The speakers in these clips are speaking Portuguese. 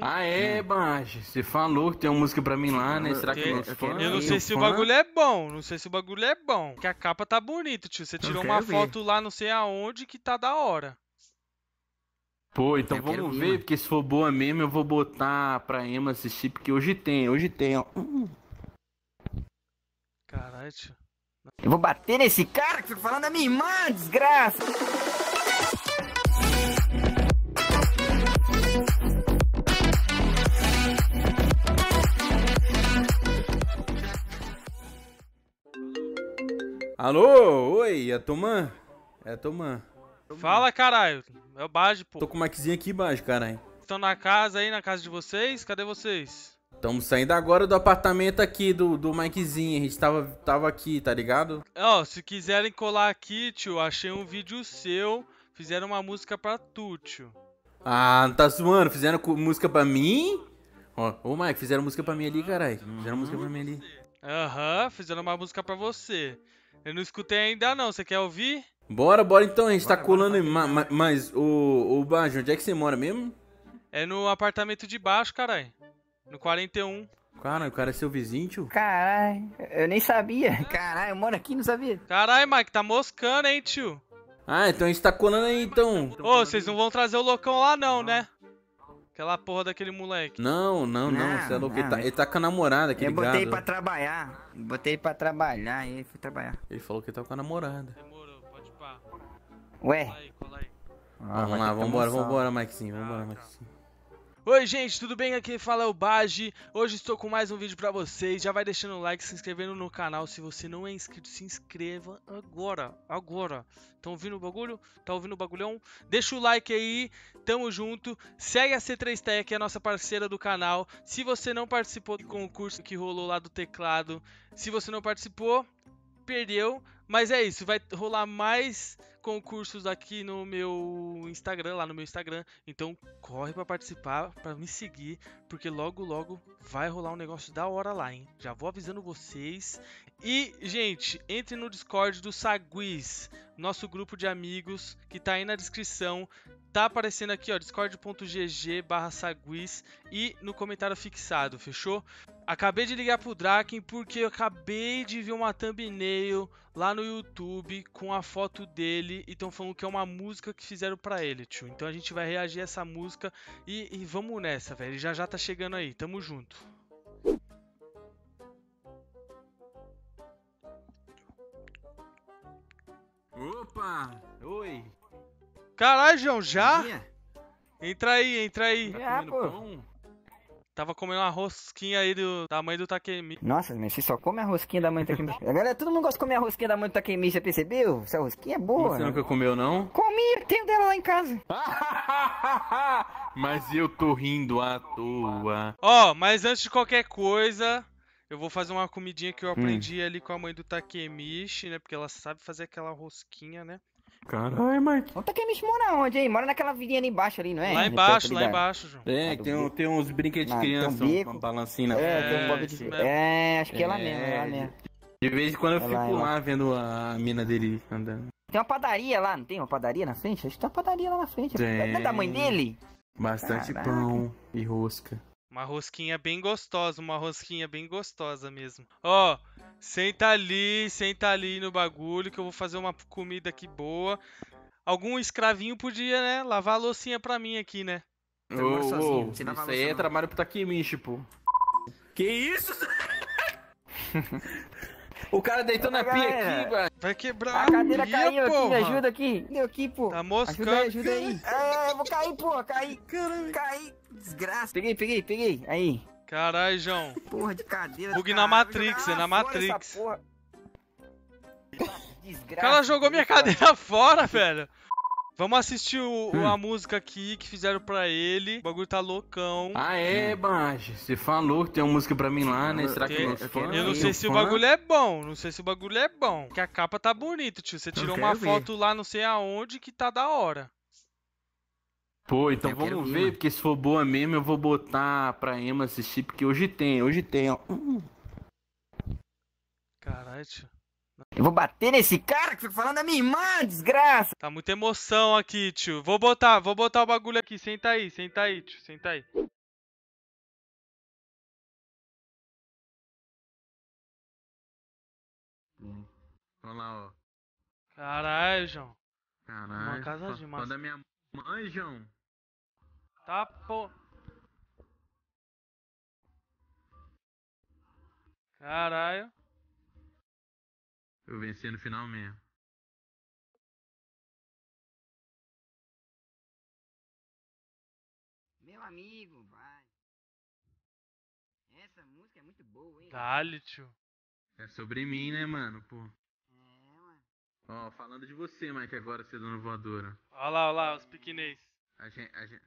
Ah, é, banjo. Você falou que tem uma música pra mim lá, né? Será que, que não é fã? Eu não é sei se o bagulho é bom. Não sei se o bagulho é bom. Que a capa tá bonita, tio. Você tirou uma ver. foto lá não sei aonde que tá da hora. Pô, então eu vamos ver, ver porque se for boa mesmo, eu vou botar pra Emma assistir, porque hoje tem, hoje tem, ó. Caralho, tio. Eu vou bater nesse cara que tá falando da é minha irmã, desgraça! Alô, oi, é Tomã? É Tomã. Fala, caralho. É o Baj, pô. Tô com o maquizinha aqui, Baj, caralho. Estão na casa aí, na casa de vocês? Cadê vocês? Estamos saindo agora do apartamento aqui do, do Mikezinho. A gente tava, tava aqui, tá ligado? Ó, oh, se quiserem colar aqui, tio, achei um vídeo seu. Fizeram uma música pra tu, tio. Ah, não tá zoando? Fizeram música pra mim? Ó, oh, ô Mike, fizeram música pra mim ali, caralho. Fizeram uhum. música pra mim ali. Aham, uhum, fizeram uma música pra você. Eu não escutei ainda não, você quer ouvir? Bora, bora então, a gente tá bora, tá colando bora, Bora. mas, o, o Bajo, onde é que você mora mesmo? É no apartamento de baixo, caralho. No 41. Cara, o cara é seu vizinho, tio? Caralho, eu nem sabia. Caralho, eu moro aqui não sabia. Caralho, Mike, tá moscando, hein, tio? Ah, então a gente tá colando aí, então. Ô, vocês não vão trazer o loucão lá não, né? Aquela porra daquele moleque. Não, não, não. não você é louco. Não, ele, tá, ele tá com a namorada, aquele Eu botei gado. pra trabalhar. Botei pra trabalhar e fui trabalhar. Ele falou que ele tá com a namorada. Demorou, pode pá. Ué. Cola aí, cola aí. Ah, vamos lá, vambora, vambora, Mikezinho. Vambora, ah, tá. Oi gente, tudo bem? Aqui fala é o Baji. Hoje estou com mais um vídeo pra vocês. Já vai deixando o like, se inscrevendo no canal. Se você não é inscrito, se inscreva agora, agora. Tá ouvindo o bagulho? Tá ouvindo o bagulhão? Deixa o like aí, tamo junto. Segue a C3Tech, que é a nossa parceira do canal. Se você não participou do concurso que rolou lá do teclado, se você não participou, perdeu. Mas é isso, vai rolar mais concursos aqui no meu Instagram, lá no meu Instagram. Então corre para participar, para me seguir, porque logo logo vai rolar um negócio da hora lá, hein? Já vou avisando vocês. E, gente, entre no Discord do Saguiz, nosso grupo de amigos que tá aí na descrição tá aparecendo aqui, ó, discord.gg barra saguis e no comentário fixado, fechou? Acabei de ligar pro Draken porque eu acabei de ver uma thumbnail lá no YouTube com a foto dele e tão falando que é uma música que fizeram para ele, tio. Então a gente vai reagir a essa música e, e vamos nessa, velho. Ele já já tá chegando aí, tamo junto. Opa! Oi! Caralho, João, já? Entra aí, entra aí. Tá comendo Tava comendo uma rosquinha aí do, da mãe do Takemi. Nossa, mas você só come a rosquinha da mãe do Takemi. Agora todo mundo gosta de comer a rosquinha da mãe do Takemi, já percebeu? Essa rosquinha é boa. Você né? nunca comeu, não? Comi, tenho dela lá em casa. mas eu tô rindo à toa. Ó, oh, mas antes de qualquer coisa, eu vou fazer uma comidinha que eu hum. aprendi hum. ali com a mãe do Takemichi, né? Porque ela sabe fazer aquela rosquinha, né? Caralho, Mike. a Takemichi mora onde, aí Mora naquela vilinha ali embaixo ali, não é? Lá embaixo, lá embaixo, João. É, tem, um, tem uns brinquedos de criança, um uma balancinha. É, é, tem um de... É, acho que é, lá é. mesmo, é lá mesmo. De vez em quando eu é fico lá, é lá vendo a mina dele andando. Tem uma padaria lá, não tem uma padaria na frente? Acho que tem uma padaria lá na frente. Tem. é da mãe dele? Bastante Caraca. pão e rosca. Uma rosquinha bem gostosa, uma rosquinha bem gostosa mesmo. Ó, oh, senta ali, senta ali no bagulho que eu vou fazer uma comida aqui boa. Algum escravinho podia, né, lavar a loucinha pra mim aqui, né? Ô, ô, sozinho, isso louça, aí é trabalho pro Takemichi, pô. Que isso? O cara deitou na pia aqui, velho. Vai quebrar a cadeira pia, caiu porra. aqui, me ajuda aqui. meu aqui, pô. Tá moscando. Ajuda aí, ajuda aí. É, vou cair, pô, caí. Caralho. desgraça. Peguei, peguei, peguei. Aí. Caralho, João. Porra de cadeira. Bug na Matrix, é na Matrix. Desgraça, o cara jogou minha cadeira fora, velho. Vamos assistir o, hum. a música aqui que fizeram pra ele. O bagulho tá loucão. Ah, é, hum. Baje. Você falou que tem uma música pra mim lá, né? Será que, é, é que é fã? Eu não sei se fã? o bagulho é bom. Não sei se o bagulho é bom. Que a capa tá bonita, tio. Você tirou uma ver. foto lá não sei aonde que tá da hora. Pô, então eu vamos ver, ver porque se for boa mesmo, eu vou botar pra Emma assistir, porque hoje tem, hoje tem, ó. Caralho, tio. Eu vou bater nesse cara que fica tá falando da minha irmã, desgraça. Tá muita emoção aqui, tio. Vou botar, vou botar o bagulho aqui. Senta aí, senta aí, tio. Senta aí. Olha lá, ó. Caralho, João. Caralho. Uma casa de massa. da minha mãe, João. Tá, pô. Caralho. Eu venci no final mesmo. Meu amigo, vai. Essa música é muito boa, hein? Dale, tio. É sobre mim, né, mano? Pô. É, mano. Ó, falando de você, Mike, agora, você dando voadora. Olha lá, olha lá, os pequenês. A gente. A gente...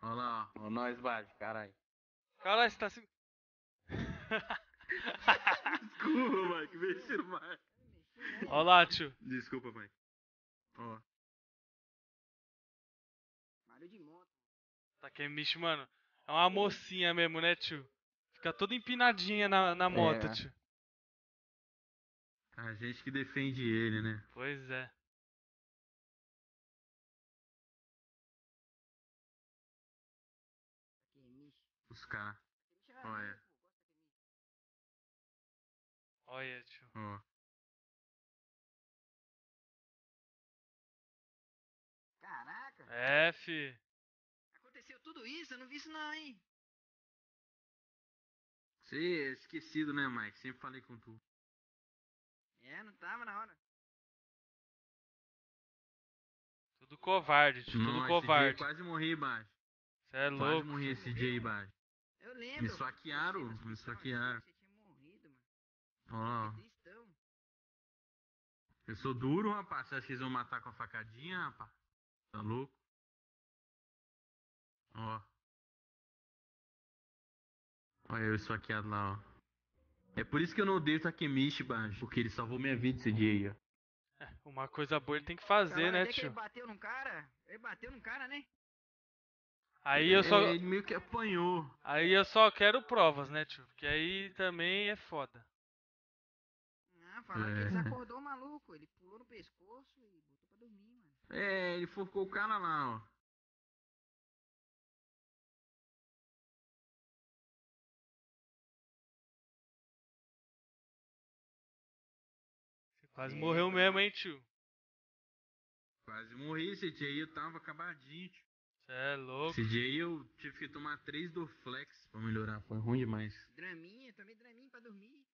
Olha lá, ó. Ó, nós, Bad, caralho. Caralho, você tá se. Desculpa, Mike. Mexer no Mike. Olha lá, tio. Desculpa, Mike. Ó. lá. Mario de moto. Takemichi, tá mano. É uma mocinha mesmo, né, tio? Fica toda empinadinha na, na moto, é. tio. A gente que defende ele, né? Pois é. Os caras. Olha. Olha, tio. Hum. Caraca. É, fi. Aconteceu tudo isso? Eu não vi isso não, hein? Você é esquecido, né, Mike? Sempre falei com tu. É, não tava na hora. Tudo covarde, tio. Tudo não, covarde. Esse dia eu quase morri, baixo. Você é quase louco. Quase morri esse dia aí, baixo. Eu lembro. Me saquearam, me saquearam. Ah. Eu sou duro, rapaz. Você acha que eles vão matar com a facadinha, rapaz? Tá louco? Ó. Olha eu esfaqueado lá, ó. É por isso que eu não odeio Takemichi, baixo. Porque ele salvou minha vida esse dia aí, ó. É, uma coisa boa ele tem que fazer, Caralho, então, né, é tio? Ele bateu num cara? Ele bateu num cara, né? Aí eu só. Ele meio que apanhou. Aí eu só quero provas, né, tio? Porque aí também é foda falar é. que ele é. acordou o maluco. Ele pulou no pescoço e botou pra dormir, mano. É, ele forcou o cara lá, ó. Você quase é, morreu então. mesmo, hein, tio? Quase morri, esse dia aí eu tava acabadinho, tio. Cê é louco. Esse dia aí eu tive que tomar 3 do Flex pra melhorar, foi ruim demais. Draminha, tomei Draminha pra dormir.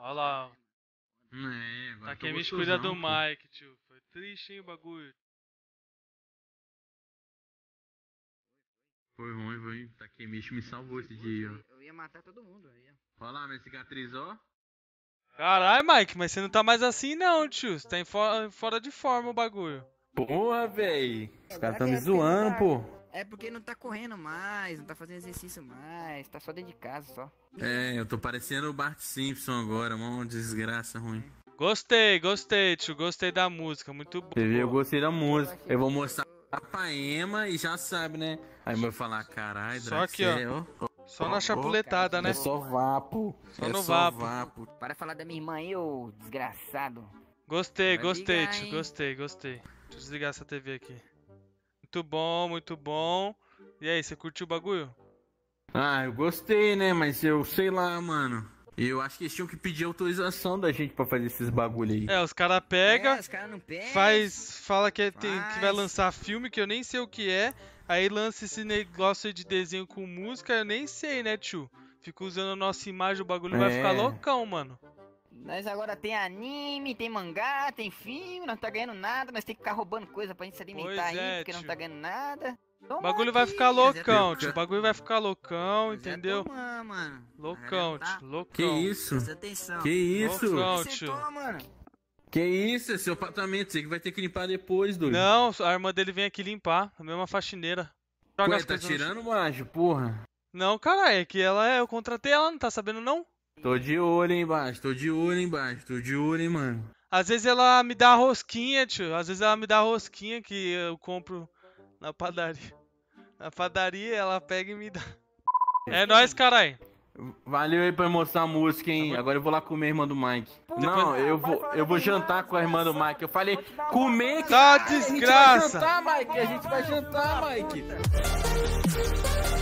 Olha lá. É, agora tá aqui cuida do Mike, tio. Foi triste, hein, o bagulho. Foi ruim, foi ruim. Takemichi tá me salvou esse dia, ó. Eu ia matar todo mundo, aí. Olha lá, minha cicatriz, ó. Caralho, Mike, mas você não tá mais assim não, tio. Você tá em fo fora de forma o bagulho. Porra, véi. Os caras tão me é zoando, pô. É porque não tá correndo mais, não tá fazendo exercício mais, tá só dentro de casa só. É, eu tô parecendo o Bart Simpson agora, uma desgraça ruim. Gostei, gostei, tio, gostei da música, muito bom. Eu gostei da música. Eu vou mostrar a Paema e já sabe, né? Aí eu vou falar, caralho, Só aqui, ó. ó. É, só na chapuletada, né? É só vapo. Só é no só vapo. vapo. Para falar da minha irmã aí, ô desgraçado. Gostei, Vai gostei, ligar, tio, gostei, gostei. Deixa eu desligar essa TV aqui. Muito bom, muito bom. E aí, você curtiu o bagulho? Ah, eu gostei, né? Mas eu sei lá, mano. Eu acho que eles tinham que pedir autorização da gente pra fazer esses bagulho aí. É, os caras pegam, é, cara faz, fala que, é, tem, que vai lançar filme, que eu nem sei o que é. Aí lança esse negócio de desenho com música, eu nem sei, né, tio? Fica usando a nossa imagem, o bagulho é. vai ficar loucão, mano. Nós agora tem anime, tem mangá, tem filme, não tá ganhando nada, nós tem que ficar roubando coisa pra gente se alimentar é, aí, porque tio. não tá ganhando nada. Toma o bagulho aqui. vai ficar é loucão, tio. O bagulho vai ficar loucão, é entendeu? É tomar, mano. Loucão, tio. Loucão. Que isso? Que isso? Loucão, tio. Que isso? É seu apartamento. Você que vai ter que limpar depois, doido. Não, a irmã dele vem aqui limpar. A mesma faxineira. Joga Ué, tá tirando, no... macho, porra. Não, cara, é que ela é. Eu contratei ela, não tá sabendo não? Tô de olho embaixo, tô de olho embaixo, tô de olho, hein, mano. Às vezes ela me dá rosquinha, tio. Às vezes ela me dá rosquinha que eu compro na padaria. Na padaria ela pega e me dá. É nóis, caralho. Valeu aí pra mostrar a música, hein? Tá agora eu vou lá comer a irmã do Mike. Não, eu vou, eu vou jantar com a irmã do Mike. Eu falei, comer é que. Tá desgraça! A gente vai jantar, Mike! A gente vai jantar, Mike!